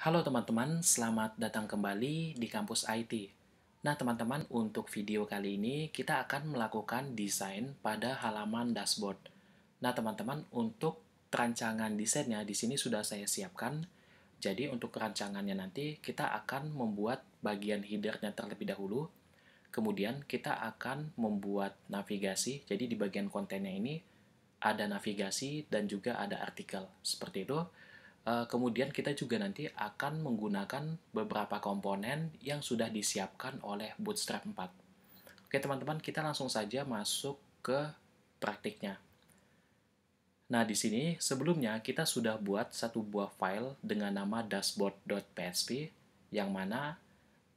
Halo teman-teman, selamat datang kembali di kampus IT. Nah teman-teman, untuk video kali ini kita akan melakukan desain pada halaman dashboard. Nah teman-teman, untuk rancangan desainnya di sini sudah saya siapkan. Jadi untuk rancangannya nanti kita akan membuat bagian headernya terlebih dahulu. Kemudian kita akan membuat navigasi. Jadi di bagian kontennya ini ada navigasi dan juga ada artikel. Seperti itu. Eh, kemudian kita juga nanti akan menggunakan beberapa komponen yang sudah disiapkan oleh Bootstrap 4. Oke teman-teman, kita langsung saja masuk ke praktiknya. Nah, di sini sebelumnya kita sudah buat satu buah file dengan nama dashboard.php yang mana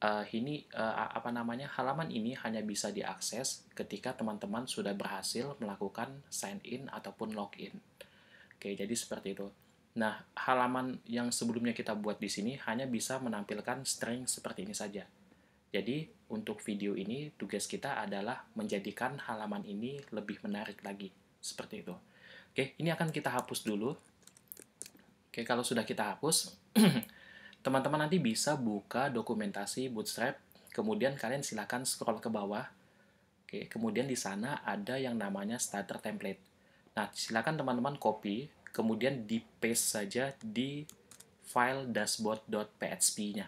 uh, ini uh, apa namanya halaman ini hanya bisa diakses ketika teman-teman sudah berhasil melakukan sign in ataupun login. Oke, jadi seperti itu. Nah, halaman yang sebelumnya kita buat di sini hanya bisa menampilkan string seperti ini saja. Jadi, untuk video ini tugas kita adalah menjadikan halaman ini lebih menarik lagi, seperti itu. Oke, ini akan kita hapus dulu. Oke, kalau sudah kita hapus, teman-teman nanti bisa buka dokumentasi Bootstrap, kemudian kalian silakan scroll ke bawah. Oke, kemudian di sana ada yang namanya starter template. Nah, silakan teman-teman copy kemudian di paste saja di file dashboard.php-nya.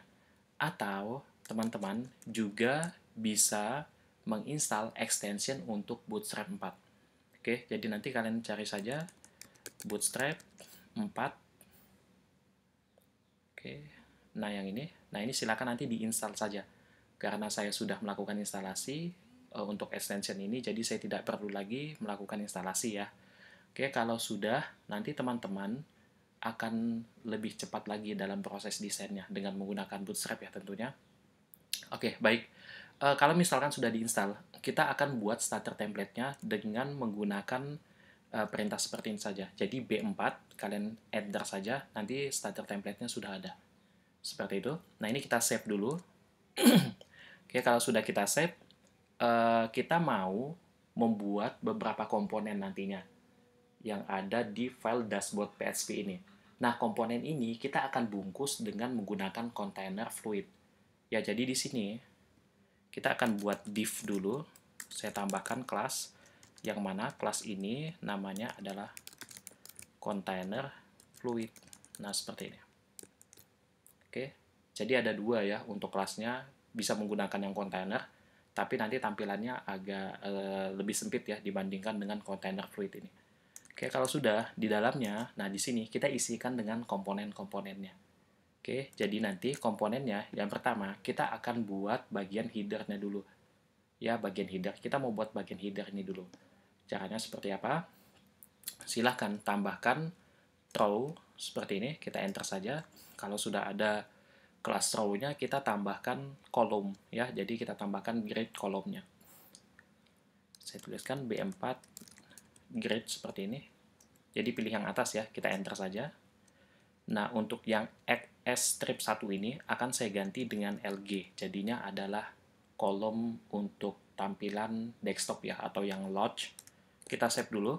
Atau teman-teman juga bisa menginstal extension untuk Bootstrap 4. Oke, jadi nanti kalian cari saja Bootstrap 4. Oke, nah yang ini. Nah ini silakan nanti diinstal saja. Karena saya sudah melakukan instalasi uh, untuk extension ini, jadi saya tidak perlu lagi melakukan instalasi ya. Oke, kalau sudah, nanti teman-teman akan lebih cepat lagi dalam proses desainnya dengan menggunakan Bootstrap ya tentunya. Oke, baik. E, kalau misalkan sudah diinstal, kita akan buat starter template-nya dengan menggunakan e, perintah seperti ini saja. Jadi B4, kalian enter saja, nanti starter template-nya sudah ada. Seperti itu. Nah, ini kita save dulu. Oke, kalau sudah kita save, e, kita mau membuat beberapa komponen nantinya yang ada di file dashboard PHP ini. Nah, komponen ini kita akan bungkus dengan menggunakan container fluid. Ya, jadi di sini kita akan buat div dulu. Saya tambahkan kelas yang mana kelas ini namanya adalah container fluid. Nah, seperti ini. Oke, jadi ada dua ya untuk kelasnya. Bisa menggunakan yang container, tapi nanti tampilannya agak e, lebih sempit ya dibandingkan dengan container fluid ini. Oke, kalau sudah di dalamnya, nah di sini kita isikan dengan komponen-komponennya. Oke, jadi nanti komponennya yang pertama kita akan buat bagian headernya dulu. Ya, bagian header. Kita mau buat bagian header ini dulu. Caranya seperti apa? Silahkan tambahkan row seperti ini. Kita enter saja. Kalau sudah ada kelas throw nya kita tambahkan kolom. ya. Jadi kita tambahkan grid kolomnya. Saya tuliskan B4 Grade seperti ini. Jadi pilih yang atas ya, kita enter saja. Nah, untuk yang XS strip 1 ini akan saya ganti dengan LG. Jadinya adalah kolom untuk tampilan desktop ya, atau yang launch. Kita save dulu.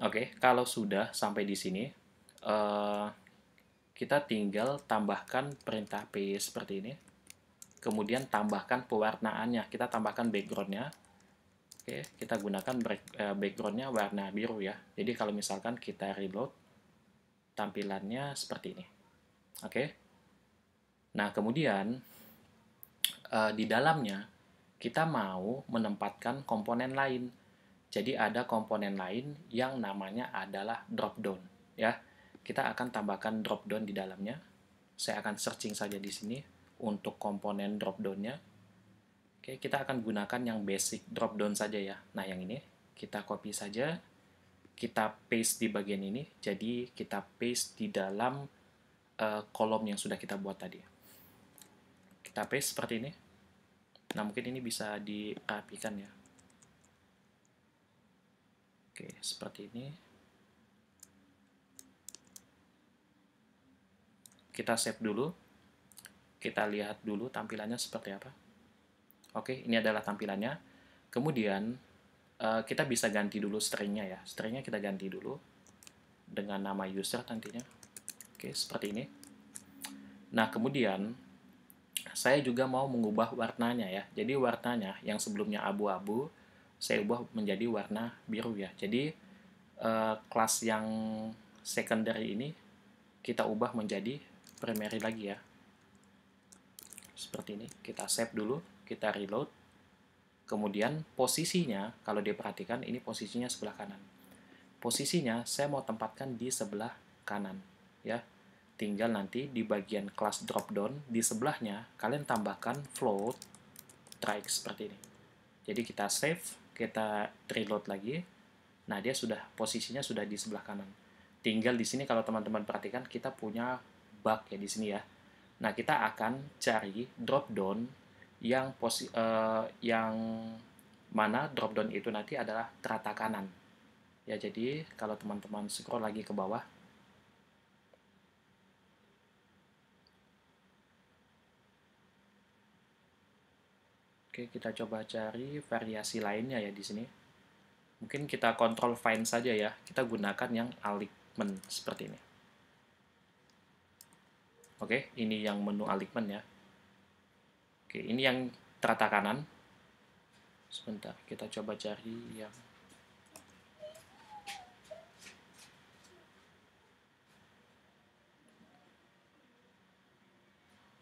Oke, kalau sudah sampai di sini, eh, kita tinggal tambahkan perintah P seperti ini. Kemudian tambahkan pewarnaannya. Kita tambahkan backgroundnya. Oke, kita gunakan eh, backgroundnya warna biru ya. Jadi kalau misalkan kita reload, tampilannya seperti ini. Oke. Nah, kemudian uh, di dalamnya kita mau menempatkan komponen lain. Jadi ada komponen lain yang namanya adalah dropdown ya. Kita akan tambahkan dropdown di dalamnya. Saya akan searching saja di sini untuk komponen dropdownnya. nya Oke, kita akan gunakan yang basic drop-down saja ya. Nah, yang ini kita copy saja, kita paste di bagian ini, jadi kita paste di dalam uh, kolom yang sudah kita buat tadi. Kita paste seperti ini. Nah, mungkin ini bisa dirapikan ya. Oke, seperti ini. Kita save dulu. Kita lihat dulu tampilannya seperti apa. Oke, ini adalah tampilannya. Kemudian eh, kita bisa ganti dulu stringnya ya. Stringnya kita ganti dulu dengan nama user nantinya. Oke, seperti ini. Nah, kemudian saya juga mau mengubah warnanya ya. Jadi warnanya yang sebelumnya abu-abu saya ubah menjadi warna biru ya. Jadi eh, kelas yang secondary ini kita ubah menjadi primary lagi ya. Seperti ini, kita save dulu kita reload, kemudian posisinya, kalau diperhatikan ini posisinya sebelah kanan. Posisinya saya mau tempatkan di sebelah kanan, ya. Tinggal nanti di bagian kelas drop-down, di sebelahnya kalian tambahkan float track seperti ini. Jadi kita save, kita reload lagi. Nah, dia sudah posisinya sudah di sebelah kanan. Tinggal di sini kalau teman-teman perhatikan kita punya bug ya di sini ya. Nah, kita akan cari drop down yang posi uh, yang mana drop down itu nanti adalah terata kanan. Ya, jadi kalau teman-teman scroll lagi ke bawah Oke, kita coba cari variasi lainnya ya di sini. Mungkin kita kontrol find saja ya. Kita gunakan yang alignment seperti ini. Oke, ini yang menu alignment ya. Oke, ini yang rata kanan. Sebentar, kita coba cari yang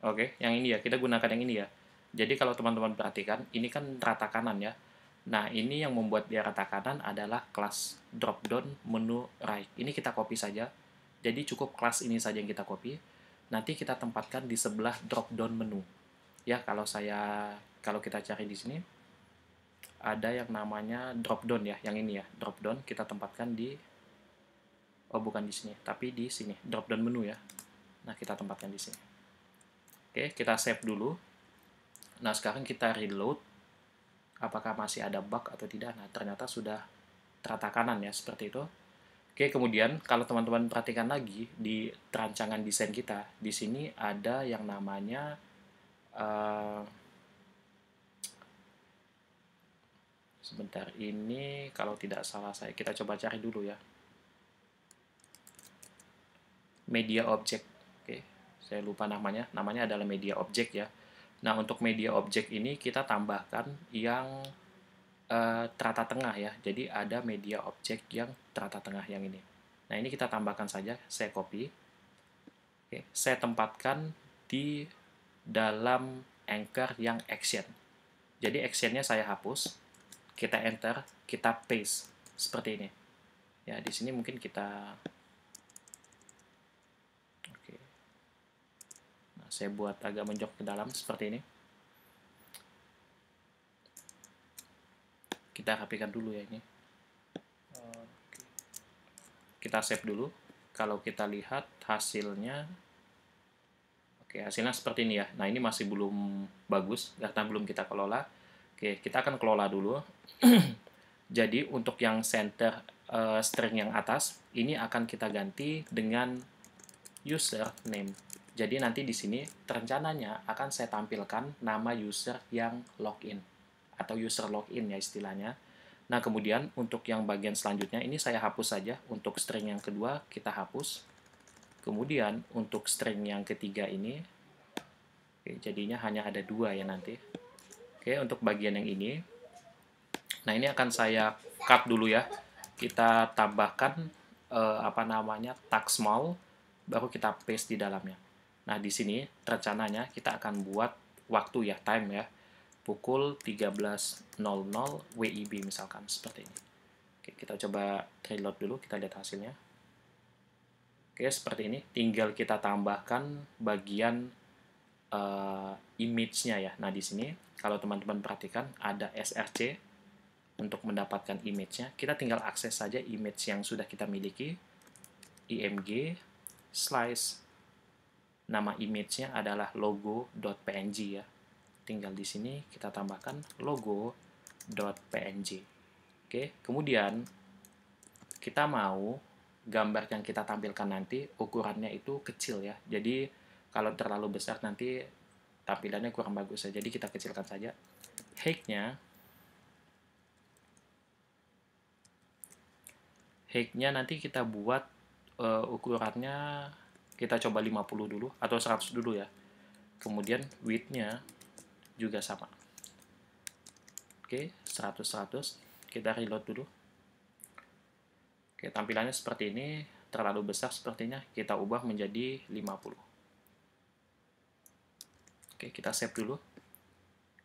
Oke, yang ini ya, kita gunakan yang ini ya. Jadi kalau teman-teman perhatikan, ini kan rata kanan ya. Nah, ini yang membuat dia rata kanan adalah kelas drop-down menu right. Ini kita copy saja. Jadi cukup kelas ini saja yang kita copy. Nanti kita tempatkan di sebelah drop-down menu ya kalau saya kalau kita cari di sini ada yang namanya drop down ya, yang ini ya, drop down kita tempatkan di oh bukan di sini, tapi di sini, drop down menu ya. Nah, kita tempatkan di sini. Oke, kita save dulu. Nah, sekarang kita reload apakah masih ada bug atau tidak. Nah, ternyata sudah terata kanan ya, seperti itu. Oke, kemudian kalau teman-teman perhatikan lagi di rancangan desain kita, di sini ada yang namanya Eh, sebentar ini kalau tidak salah saya kita coba cari dulu ya media objek oke saya lupa namanya namanya adalah media objek ya nah untuk media objek ini kita tambahkan yang uh, terata tengah ya jadi ada media objek yang terata tengah yang ini nah ini kita tambahkan saja saya copy oke saya tempatkan di dalam anchor yang action. Jadi actionnya saya hapus, kita enter, kita paste seperti ini. Ya, di sini mungkin kita Oke. Nah, saya buat agak menjok ke dalam seperti ini. Kita rapikan dulu ya ini. Kita save dulu. Kalau kita lihat hasilnya Oke, hasilnya seperti ini ya. Nah, ini masih belum bagus karena belum kita kelola. Oke, kita akan kelola dulu. Jadi, untuk yang center uh, string yang atas, ini akan kita ganti dengan user name. Jadi, nanti di sini rencananya akan saya tampilkan nama user yang login atau user login ya istilahnya. Nah, kemudian untuk yang bagian selanjutnya ini saya hapus saja. Untuk string yang kedua kita hapus. Kemudian untuk string yang ketiga ini, oke, jadinya hanya ada dua ya nanti. Oke, untuk bagian yang ini, nah ini akan saya cut dulu ya. Kita tambahkan eh, apa namanya tag small, baru kita paste di dalamnya. Nah di sini rencananya kita akan buat waktu ya time ya pukul 13.00 WIB misalkan seperti ini. Oke, kita coba reload dulu, kita lihat hasilnya. Oke, seperti ini. Tinggal kita tambahkan bagian uh, image-nya ya. Nah, di sini kalau teman-teman perhatikan ada src untuk mendapatkan image-nya. Kita tinggal akses saja image yang sudah kita miliki. img slice nama image-nya adalah logo.png ya. Tinggal di sini kita tambahkan logo.png. Oke, kemudian kita mau gambar yang kita tampilkan nanti ukurannya itu kecil ya. Jadi kalau terlalu besar nanti tampilannya kurang bagus ya. Jadi kita kecilkan saja. height nya height nya nanti kita buat uh, ukurannya kita coba 50 dulu atau 100 dulu ya. Kemudian width-nya juga sama. Oke, 100 100. Kita reload dulu. Oke, tampilannya seperti ini, terlalu besar sepertinya, kita ubah menjadi 50. Oke, kita save dulu.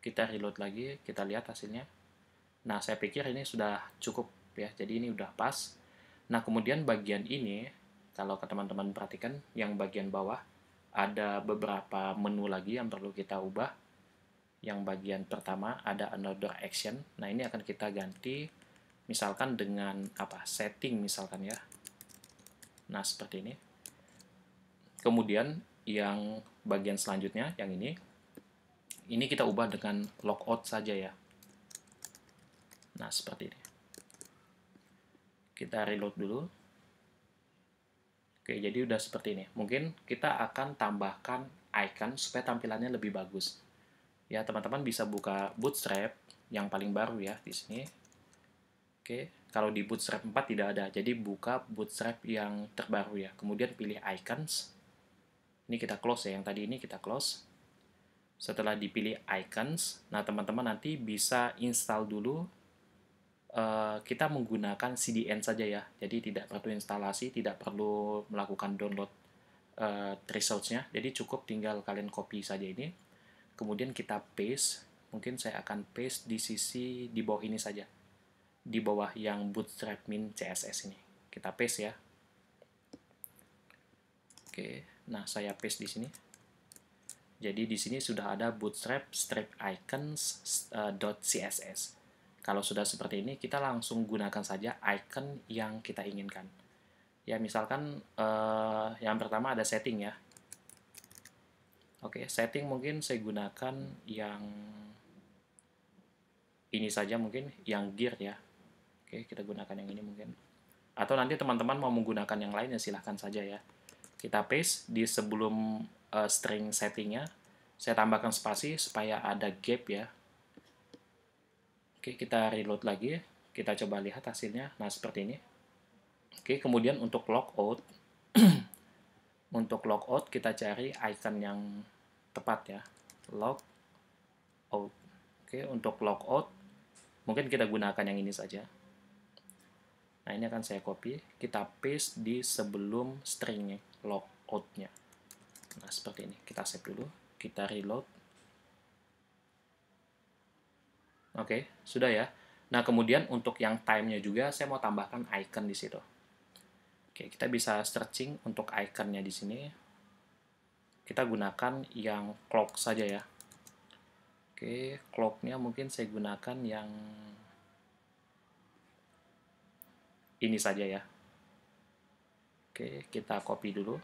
Kita reload lagi, kita lihat hasilnya. Nah, saya pikir ini sudah cukup ya, jadi ini udah pas. Nah, kemudian bagian ini, kalau ke teman-teman perhatikan, yang bagian bawah, ada beberapa menu lagi yang perlu kita ubah. Yang bagian pertama ada another action. Nah, ini akan kita ganti misalkan dengan apa setting misalkan ya nah seperti ini kemudian yang bagian selanjutnya yang ini ini kita ubah dengan logout saja ya nah seperti ini kita reload dulu oke jadi udah seperti ini mungkin kita akan tambahkan icon supaya tampilannya lebih bagus ya teman-teman bisa buka bootstrap yang paling baru ya di sini Oke, kalau di Bootstrap 4 tidak ada. Jadi buka Bootstrap yang terbaru ya. Kemudian pilih icons. Ini kita close ya, yang tadi ini kita close. Setelah dipilih icons, nah teman-teman nanti bisa install dulu Uh, kita menggunakan CDN saja ya, jadi tidak perlu instalasi, tidak perlu melakukan download uh, eh, resource nya Jadi cukup tinggal kalian copy saja ini, kemudian kita paste. Mungkin saya akan paste di sisi di bawah ini saja di bawah yang bootstrap min CSS ini. Kita paste ya. Oke, nah saya paste di sini. Jadi di sini sudah ada bootstrap strip icons uh, eh, .css. Kalau sudah seperti ini, kita langsung gunakan saja icon yang kita inginkan. Ya, misalkan uh, yang pertama ada setting ya. Oke, setting mungkin saya gunakan yang ini saja mungkin yang gear ya Oke, kita gunakan yang ini mungkin. Atau nanti teman-teman mau menggunakan yang lainnya silahkan saja ya. Kita paste di sebelum uh, string settingnya, saya tambahkan spasi supaya ada gap ya. Oke, kita reload lagi. Kita coba lihat hasilnya. Nah, seperti ini. Oke, kemudian untuk logout, untuk logout kita cari icon yang tepat ya. Logout. Oke, untuk logout mungkin kita gunakan yang ini saja. Nah, ini akan saya copy. Kita paste di sebelum string logout-nya. Nah, seperti ini. Kita save dulu. Kita reload. Oke, sudah ya. Nah, kemudian untuk yang time-nya juga, saya mau tambahkan icon di situ. Oke, kita bisa searching untuk icon-nya di sini. Kita gunakan yang clock saja ya. Oke, okay, clock-nya mungkin saya gunakan yang ini saja ya. Oke, kita copy dulu.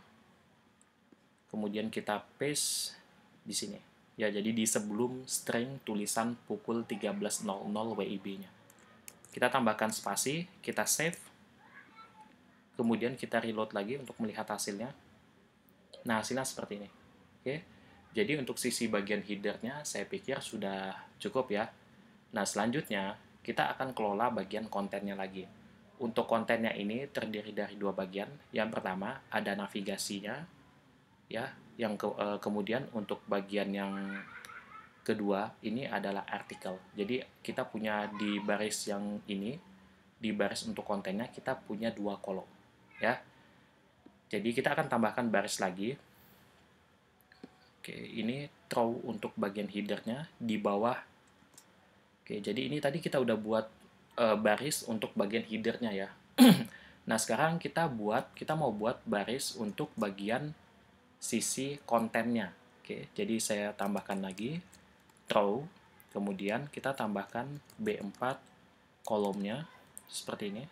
Kemudian kita paste di sini. Ya, jadi di sebelum string tulisan pukul 13.00 WIB-nya. Kita tambahkan spasi, kita save. Kemudian kita reload lagi untuk melihat hasilnya. Nah, hasilnya seperti ini. Oke. Jadi untuk sisi bagian headernya saya pikir sudah cukup ya. Nah, selanjutnya kita akan kelola bagian kontennya lagi. Untuk kontennya ini terdiri dari dua bagian. Yang pertama ada navigasinya, ya. Yang ke, uh, kemudian untuk bagian yang kedua ini adalah artikel. Jadi kita punya di baris yang ini, di baris untuk kontennya kita punya dua kolom, ya. Jadi kita akan tambahkan baris lagi. Oke, ini throw untuk bagian headernya di bawah. Oke, jadi ini tadi kita udah buat Eh, baris untuk bagian headernya ya. nah sekarang kita buat kita mau buat baris untuk bagian sisi kontennya. Oke, jadi saya tambahkan lagi row, kemudian kita tambahkan B4 kolomnya seperti ini.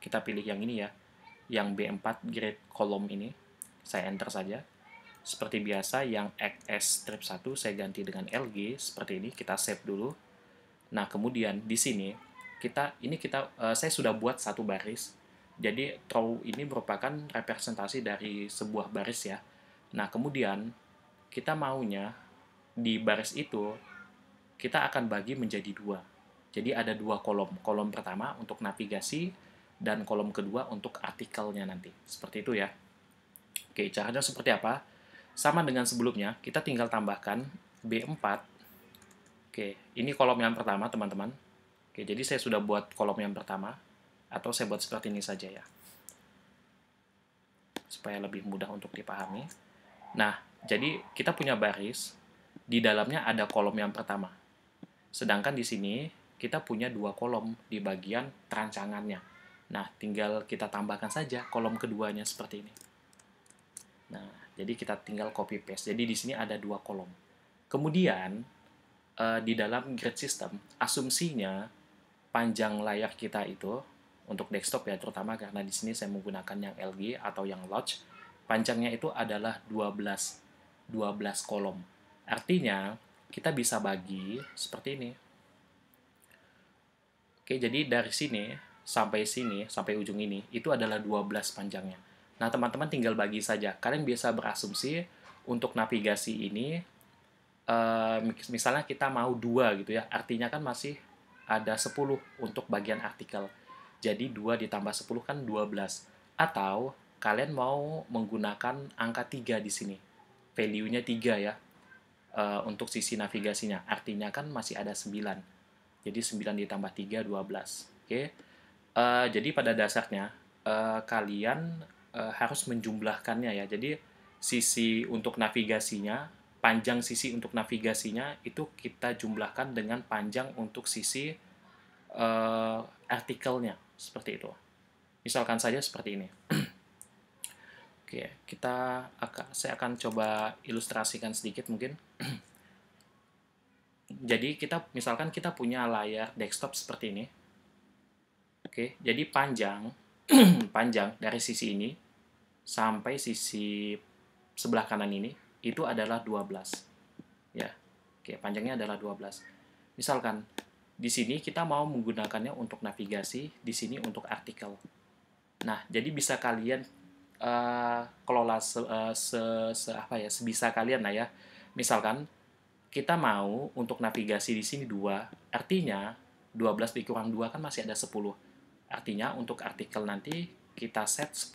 Kita pilih yang ini ya, yang B4 grade kolom ini. Saya enter saja. Seperti biasa, yang XS-1 saya ganti dengan LG seperti ini. Kita save dulu. Nah, kemudian di sini kita ini kita uh, saya sudah buat satu baris. Jadi row ini merupakan representasi dari sebuah baris ya. Nah, kemudian kita maunya di baris itu kita akan bagi menjadi dua. Jadi ada dua kolom. Kolom pertama untuk navigasi dan kolom kedua untuk artikelnya nanti. Seperti itu ya. Oke, caranya seperti apa? Sama dengan sebelumnya, kita tinggal tambahkan B4. Oke, ini kolom yang pertama, teman-teman Oke, jadi saya sudah buat kolom yang pertama, atau saya buat seperti ini saja ya. Supaya lebih mudah untuk dipahami. Nah, jadi kita punya baris, di dalamnya ada kolom yang pertama. Sedangkan di sini, kita punya dua kolom di bagian terancangannya. Nah, tinggal kita tambahkan saja kolom keduanya seperti ini. Nah, jadi kita tinggal copy paste. Jadi di sini ada dua kolom. Kemudian, eh, di dalam grid system, asumsinya panjang layar kita itu untuk desktop ya terutama karena di sini saya menggunakan yang LG atau yang Lodge panjangnya itu adalah 12 12 kolom artinya kita bisa bagi seperti ini oke jadi dari sini sampai sini sampai ujung ini itu adalah 12 panjangnya nah teman-teman tinggal bagi saja kalian bisa berasumsi untuk navigasi ini eh, misalnya kita mau dua gitu ya artinya kan masih ada 10 untuk bagian artikel. Jadi 2 ditambah 10 kan 12. Atau kalian mau menggunakan angka 3 di sini. Value-nya 3 ya. Uh, untuk sisi navigasinya. Artinya kan masih ada 9. Jadi 9 ditambah 3, 12. Oke. Okay? Uh, eh, jadi pada dasarnya uh, kalian uh, harus menjumlahkannya ya. Jadi sisi untuk navigasinya panjang sisi untuk navigasinya itu kita jumlahkan dengan panjang untuk sisi uh, artikelnya seperti itu. Misalkan saja seperti ini. Oke, kita akan saya akan coba ilustrasikan sedikit mungkin. jadi kita misalkan kita punya layar desktop seperti ini. Oke, jadi panjang panjang dari sisi ini sampai sisi sebelah kanan ini itu adalah 12. Ya. Oke, panjangnya adalah 12. Misalkan di sini kita mau menggunakannya untuk navigasi, di sini untuk artikel. Nah, jadi bisa kalian uh, kelola se, uh, se, se apa ya, sebisa kalian lah ya. Misalkan kita mau untuk navigasi di sini 2, artinya 12 dikurang 2 kan masih ada 10. Artinya untuk artikel nanti kita set 10.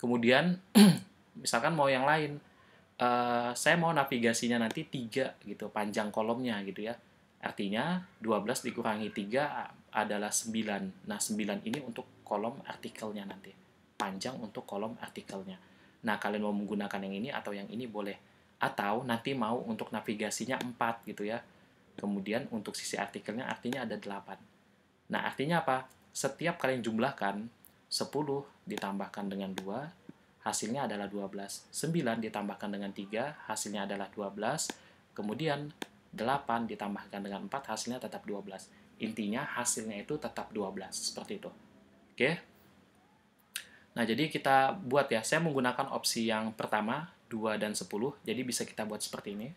Kemudian misalkan mau yang lain uh, saya mau navigasinya nanti tiga gitu panjang kolomnya gitu ya artinya 12 dikurangi 3 adalah 9 nah 9 ini untuk kolom artikelnya nanti panjang untuk kolom artikelnya nah kalian mau menggunakan yang ini atau yang ini boleh atau nanti mau untuk navigasinya 4 gitu ya kemudian untuk sisi artikelnya artinya ada 8 nah artinya apa setiap kalian jumlahkan 10 ditambahkan dengan 2 hasilnya adalah 12. 9 ditambahkan dengan 3, hasilnya adalah 12. Kemudian 8 ditambahkan dengan 4, hasilnya tetap 12. Intinya hasilnya itu tetap 12, seperti itu. Oke. Nah, jadi kita buat ya. Saya menggunakan opsi yang pertama, 2 dan 10. Jadi bisa kita buat seperti ini.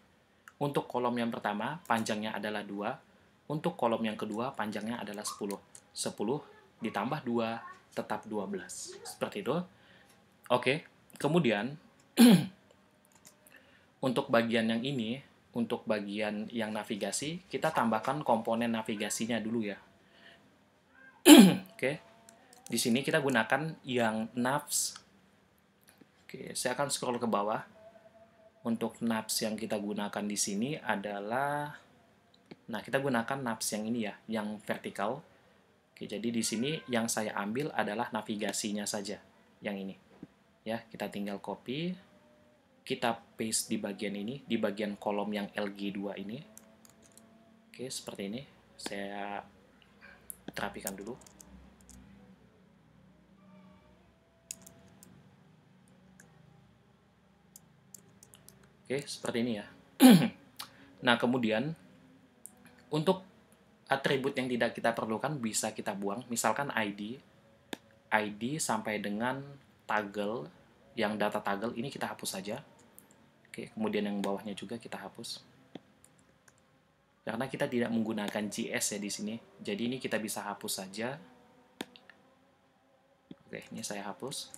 Untuk kolom yang pertama, panjangnya adalah 2. Untuk kolom yang kedua, panjangnya adalah 10. 10 ditambah 2, tetap 12. Seperti itu. Oke, kemudian untuk bagian yang ini, untuk bagian yang navigasi, kita tambahkan komponen navigasinya dulu ya. Oke, di sini kita gunakan yang navs. Oke, saya akan scroll ke bawah. Untuk naps yang kita gunakan di sini adalah, nah kita gunakan naps yang ini ya, yang vertikal. Oke, jadi di sini yang saya ambil adalah navigasinya saja, yang ini ya kita tinggal copy kita paste di bagian ini di bagian kolom yang LG2 ini oke seperti ini saya terapikan dulu oke seperti ini ya nah kemudian untuk atribut yang tidak kita perlukan bisa kita buang misalkan ID ID sampai dengan toggle yang data toggle ini kita hapus saja Oke, kemudian yang bawahnya juga kita hapus karena kita tidak menggunakan JS ya di sini jadi ini kita bisa hapus saja oke ini saya hapus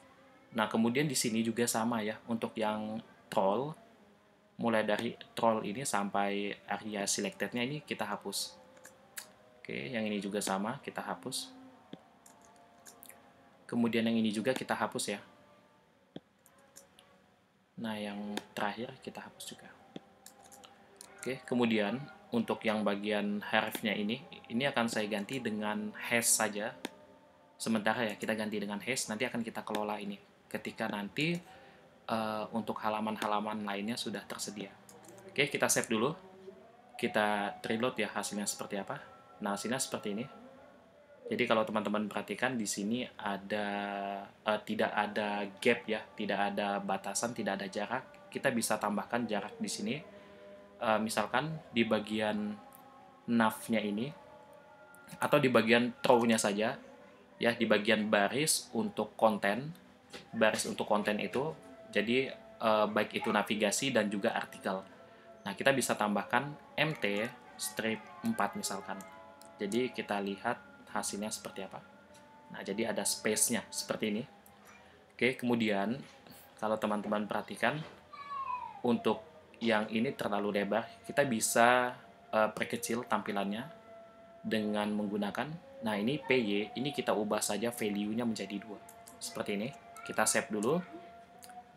nah kemudian di sini juga sama ya untuk yang troll mulai dari troll ini sampai area selected-nya ini kita hapus oke yang ini juga sama kita hapus kemudian yang ini juga kita hapus ya nah yang terakhir kita hapus juga oke kemudian untuk yang bagian harfnya ini ini akan saya ganti dengan hash saja sementara ya kita ganti dengan hash nanti akan kita kelola ini ketika nanti uh, untuk halaman-halaman lainnya sudah tersedia oke kita save dulu kita reload ya hasilnya seperti apa nah hasilnya seperti ini jadi kalau teman-teman perhatikan di sini ada uh, tidak ada gap ya, tidak ada batasan, tidak ada jarak. Kita bisa tambahkan jarak di sini. Uh, misalkan di bagian navnya ini atau di bagian throw saja ya di bagian baris untuk konten, baris untuk konten itu. Jadi uh, baik itu navigasi dan juga artikel. Nah, kita bisa tambahkan MT strip 4 misalkan. Jadi kita lihat hasilnya seperti apa. Nah, jadi ada space-nya seperti ini. Oke, kemudian kalau teman-teman perhatikan untuk yang ini terlalu lebar, kita bisa uh, perkecil tampilannya dengan menggunakan nah ini PY, ini kita ubah saja value-nya menjadi dua Seperti ini. Kita save dulu.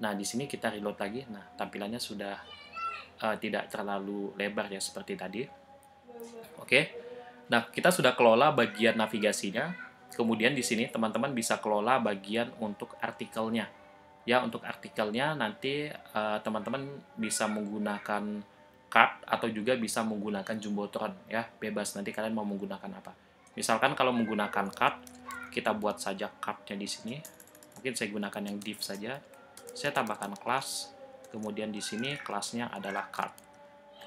Nah, di sini kita reload lagi. Nah, tampilannya sudah uh, tidak terlalu lebar ya seperti tadi. Oke. Okay. Nah, kita sudah kelola bagian navigasinya. Kemudian di sini teman-teman bisa kelola bagian untuk artikelnya. Ya, untuk artikelnya nanti eh, teman-teman uh, bisa menggunakan card atau juga bisa menggunakan jumbotron ya, bebas nanti kalian mau menggunakan apa. Misalkan kalau menggunakan card, kita buat saja cardnya di sini. Mungkin saya gunakan yang div saja. Saya tambahkan kelas, kemudian di sini kelasnya adalah card.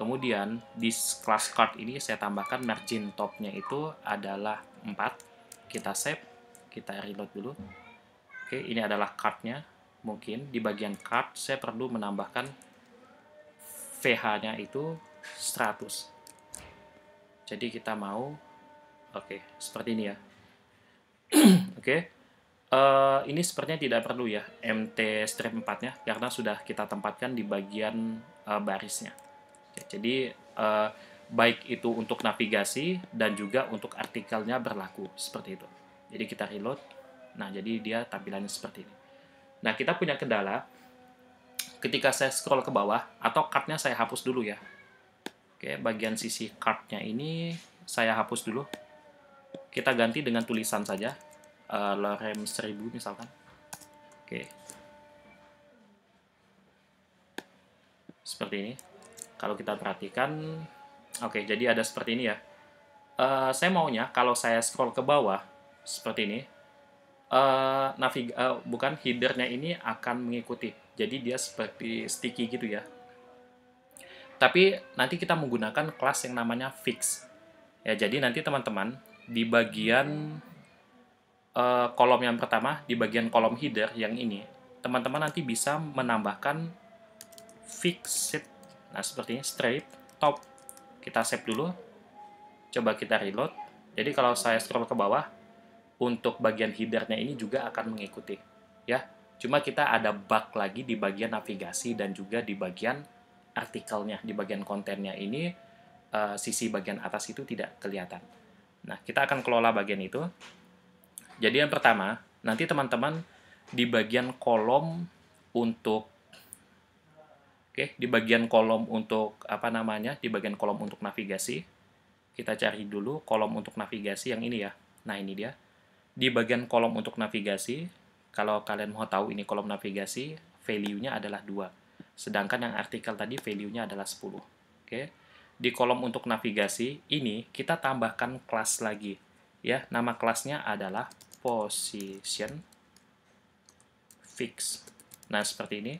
Kemudian di class card ini saya tambahkan margin topnya itu adalah 4. Kita save, kita reload dulu. Oke, ini adalah cardnya. Mungkin di bagian card saya perlu menambahkan VH-nya itu 100. Jadi kita mau, oke, seperti ini ya. oke, uh, ini sepertinya tidak perlu ya MT-4-nya, karena sudah kita tempatkan di bagian uh, barisnya. Ya, jadi uh, baik itu untuk navigasi dan juga untuk artikelnya berlaku seperti itu. Jadi kita reload. Nah, jadi dia tampilannya seperti ini. Nah, kita punya kendala ketika saya scroll ke bawah atau cardnya saya hapus dulu ya. Oke, bagian sisi cardnya ini saya hapus dulu. Kita ganti dengan tulisan saja. Uh, lorem 1000 misalkan. Oke. Seperti ini. Kalau kita perhatikan, oke, okay, jadi ada seperti ini ya. Uh, saya maunya kalau saya scroll ke bawah seperti ini, uh, navig uh, bukan headernya ini akan mengikuti. Jadi dia seperti sticky gitu ya. Tapi nanti kita menggunakan kelas yang namanya fix. Ya, jadi nanti teman-teman di bagian uh, kolom yang pertama, di bagian kolom header yang ini, teman-teman nanti bisa menambahkan fixed Nah, seperti ini strip top. Kita save dulu. Coba kita reload. Jadi kalau saya scroll ke bawah, untuk bagian headernya ini juga akan mengikuti. Ya, cuma kita ada bug lagi di bagian navigasi dan juga di bagian artikelnya, di bagian kontennya ini uh, sisi bagian atas itu tidak kelihatan. Nah, kita akan kelola bagian itu. Jadi yang pertama, nanti teman-teman di bagian kolom untuk Oke, di bagian kolom untuk apa namanya? Di bagian kolom untuk navigasi, kita cari dulu kolom untuk navigasi yang ini ya. Nah, ini dia. Di bagian kolom untuk navigasi, kalau kalian mau tahu ini kolom navigasi, value-nya adalah 2. Sedangkan yang artikel tadi value-nya adalah 10. Oke. Di kolom untuk navigasi ini kita tambahkan kelas lagi. Ya, nama kelasnya adalah position fix. Nah, seperti ini.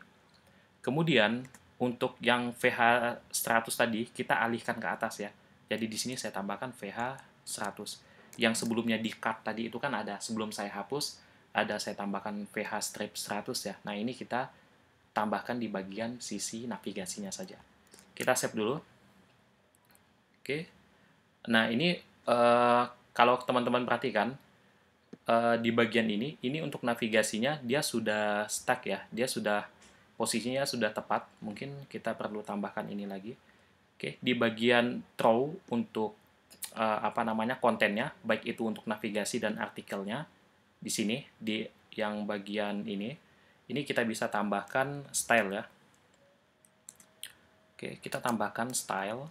Kemudian untuk yang VH100 tadi kita alihkan ke atas ya. Jadi di sini saya tambahkan VH100. Yang sebelumnya di cut tadi itu kan ada sebelum saya hapus ada saya tambahkan VH strip 100 ya. Nah, ini kita tambahkan di bagian sisi navigasinya saja. Kita save dulu. Oke. Nah, ini uh, kalau teman-teman perhatikan uh, di bagian ini, ini untuk navigasinya dia sudah stuck ya. Dia sudah posisinya sudah tepat, mungkin kita perlu tambahkan ini lagi. Oke, di bagian throw untuk uh, apa namanya kontennya, baik itu untuk navigasi dan artikelnya di sini di yang bagian ini, ini kita bisa tambahkan style ya. Oke, kita tambahkan style.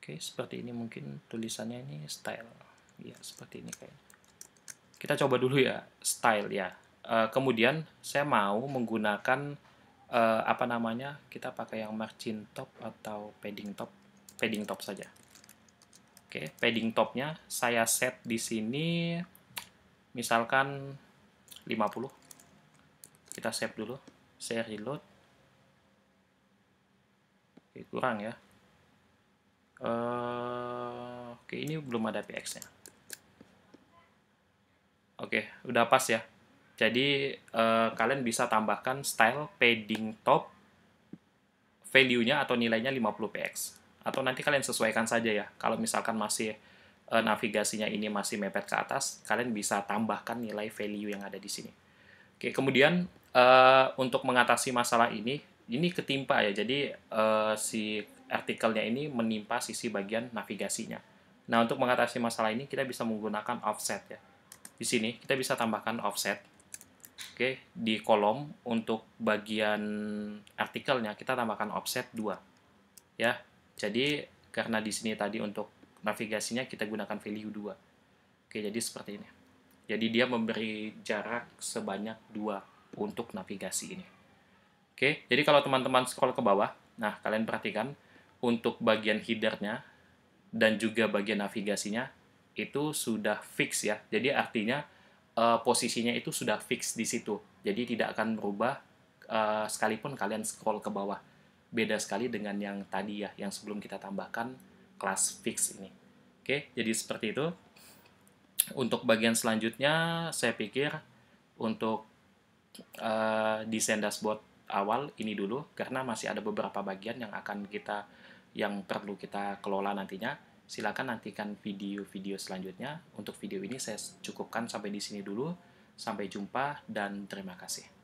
Oke, seperti ini mungkin tulisannya ini style. Ya, seperti ini kayaknya kita coba dulu ya style ya. Uh, kemudian saya mau menggunakan uh, apa namanya? Kita pakai yang margin top atau padding top, padding top saja. Oke, padding topnya saya set di sini misalkan 50. Kita save dulu, saya reload. Oke, kurang ya. Uh, oke, ini belum ada PX-nya. Oke, udah pas ya. Jadi eh, kalian bisa tambahkan style padding top value-nya atau nilainya 50 px atau nanti kalian sesuaikan saja ya. Kalau misalkan masih eh, navigasinya ini masih mepet ke atas, kalian bisa tambahkan nilai value yang ada di sini. Oke, kemudian eh, untuk mengatasi masalah ini, ini ketimpa ya. Jadi eh, si artikelnya ini menimpa sisi bagian navigasinya. Nah, untuk mengatasi masalah ini kita bisa menggunakan offset ya di sini kita bisa tambahkan offset. Oke, di kolom untuk bagian artikelnya kita tambahkan offset 2. Ya. Jadi karena di sini tadi untuk navigasinya kita gunakan value 2. Oke, jadi seperti ini. Jadi dia memberi jarak sebanyak 2 untuk navigasi ini. Oke, jadi kalau teman-teman scroll ke bawah, nah kalian perhatikan untuk bagian headernya dan juga bagian navigasinya itu sudah fix ya. Jadi artinya uh, posisinya itu sudah fix di situ. Jadi tidak akan berubah uh, sekalipun kalian scroll ke bawah. Beda sekali dengan yang tadi ya, yang sebelum kita tambahkan kelas fix ini. Oke, jadi seperti itu. Untuk bagian selanjutnya, saya pikir untuk uh, desain dashboard awal ini dulu, karena masih ada beberapa bagian yang akan kita, yang perlu kita kelola nantinya Silakan nantikan video-video selanjutnya. Untuk video ini saya cukupkan sampai di sini dulu. Sampai jumpa dan terima kasih.